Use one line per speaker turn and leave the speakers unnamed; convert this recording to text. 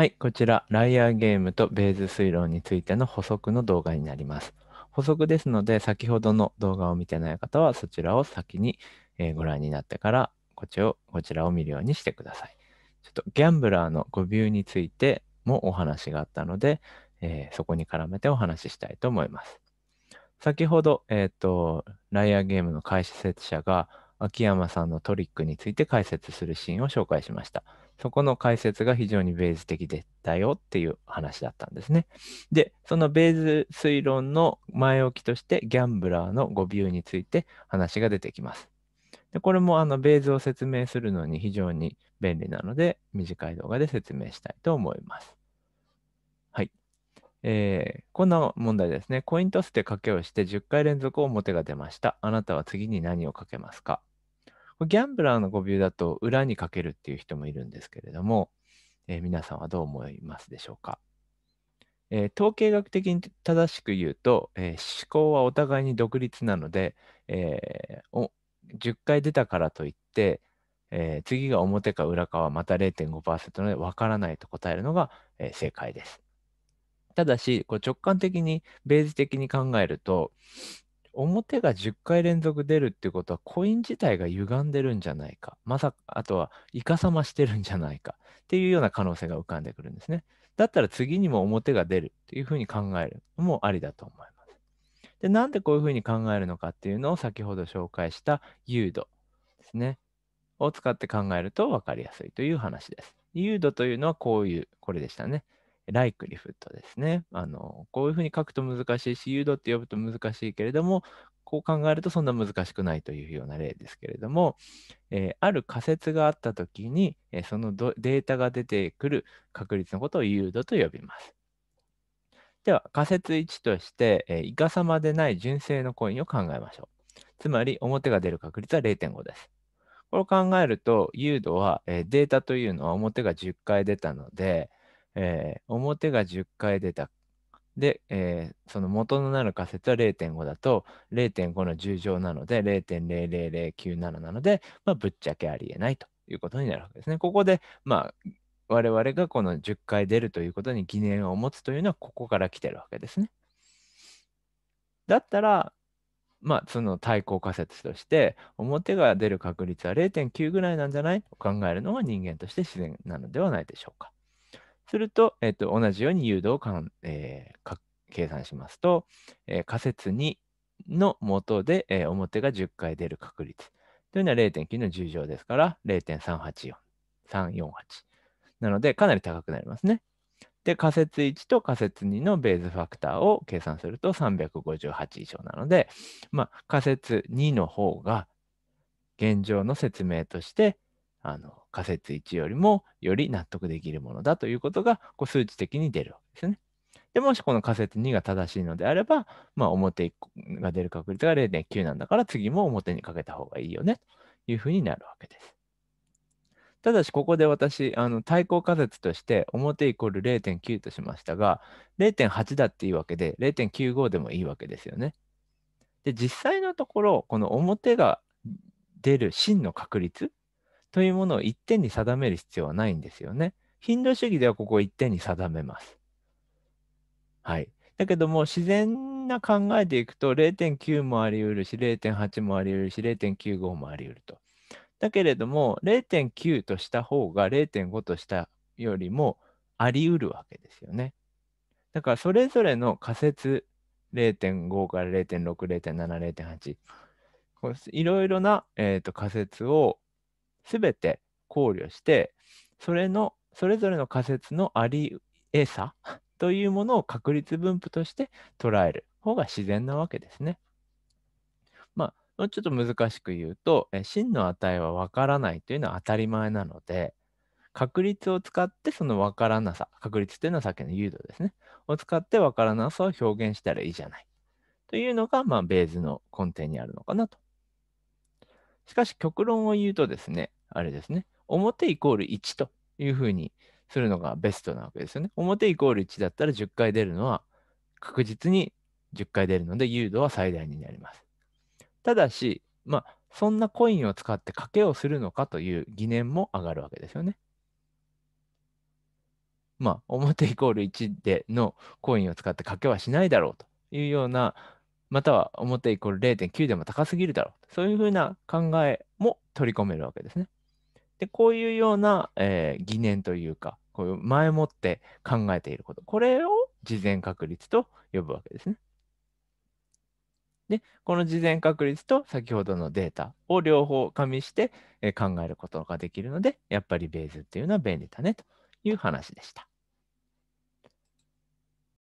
はい、こちら、ライアーゲームとベーズ推論についての補足の動画になります。補足ですので、先ほどの動画を見てない方は、そちらを先に、えご覧になってからこちを、こちらを見るようにしてください。ちょっとギャンブラーの誤謬についてもお話があったので、えー、そこに絡めてお話ししたいと思います。先ほど、えっ、ー、と、ライアーゲームの解説者が、秋山さんのトリックについて解説するシーンを紹介しました。そこの解説が非常にベース的でだよっていう話だったんですね。で、そのベーズ推論の前置きとしてギャンブラーの誤ビについて話が出てきます。でこれもあのベーズを説明するのに非常に便利なので短い動画で説明したいと思います。はい。えー、こんな問題ですね。コイントスで賭けをして10回連続表が出ました。あなたは次に何をかけますかギャンブラーの語尾だと裏にかけるっていう人もいるんですけれども、えー、皆さんはどう思いますでしょうか、えー、統計学的に正しく言うと、えー、思考はお互いに独立なので、えー、10回出たからといって、え次が表か裏かはまた0.5%なので分からないと答えるのが、え正解です。ただし、こう直感的に、ベース的に考えると、表が10回連続出るってことはコイン自体が歪んでるんじゃないか、まさかあとはイカサマしてるんじゃないかっていうような可能性が浮かんでくるんですね。だったら次にも表が出るっていうふうに考えるのもありだと思います。で、なんでこういうふうに考えるのかっていうのを先ほど紹介した誘導ですね。を使って考えると分かりやすいという話です。誘導というのはこういう、これでしたね。ライクリフットですね。あの、こういうふうに書くと難しいし、誘導って呼ぶと難しいけれども、こう考えるとそんな難しくないというような例ですけれども、えー、ある仮説があったときに、えー、そのデータが出てくる確率のことを誘導と呼びます。では、仮説1として、えー、イカサマでない純正のコインを考えましょう。つまり、表が出る確率は0.5です。これを考えると、誘導は、えー、データというのは表が10回出たので、えー、表が10回出た。で、えー、その元のなる仮説は0.5だと、0.5の10乗なので、0.00097なので、まあ、ぶっちゃけありえないということになるわけですね。ここで、まあ、我々がこの10回出るということに疑念を持つというのは、ここから来てるわけですね。だったら、まあ、その対抗仮説として、表が出る確率は0.9ぐらいなんじゃないと考えるのが人間として自然なのではないでしょうか。すると、えっと、同じように誘導を、えー、計算しますと、えー、仮説2の元で、えー、表が10回出る確率というのは0.9の10乗ですから0.384、348。なので、かなり高くなりますね。で、仮説1と仮説2のベースファクターを計算すると358以上なので、まあ、仮説2の方が現状の説明としてあの仮説1よりもより納得できるものだということがこう数値的に出るわけですね。でもしこの仮説2が正しいのであれば、まあ、表が出る確率が0.9なんだから次も表にかけた方がいいよねというふうになるわけです。ただしここで私あの対抗仮説として表イコール0.9としましたが0.8だっていいわけで0.95でもいいわけですよね。で実際のところこの表が出る真の確率というものを一点に定める必要はないんですよね。ヒンドゥー主義ではここを一点に定めます。はい。だけども自然な考えでいくと0.9もあり得るし0.8もあり得るし0.95もあり得ると。だけれども0.9とした方が0.5としたよりもあり得るわけですよね。だからそれぞれの仮説0.5から0.6、0.7、0.8いろいろな、えー、仮説を全て考慮してそれのそれぞれの仮説のありえさというものを確率分布として捉える方が自然なわけですね。まあ、ちょっと難しく言うと、真の値はわからないというのは当たり前なので、確率を使ってそのわからなさ、確率というのはさっきの誘導ですね、を使ってわからなさを表現したらいいじゃない。というのが、まあ、ベーズの根底にあるのかなと。しかし、極論を言うとですね、あれですね、表イコール1というふうにするのがベストなわけですよね。表イコール1だったら10回出るのは確実に10回出るので、誘導は最大になります。ただし、まあ、そんなコインを使って賭けをするのかという疑念も上がるわけですよね。まあ、表イコール1でのコインを使って賭けはしないだろうというような、または表イコール0.9でも高すぎるだろう。そういうふうな考えも取り込めるわけですね。でこういうような、えー、疑念というかこういう前もって考えていることこれを事前確率と呼ぶわけですね。でこの事前確率と先ほどのデータを両方加味して、えー、考えることができるのでやっぱりベースっていうのは便利だねという話でした。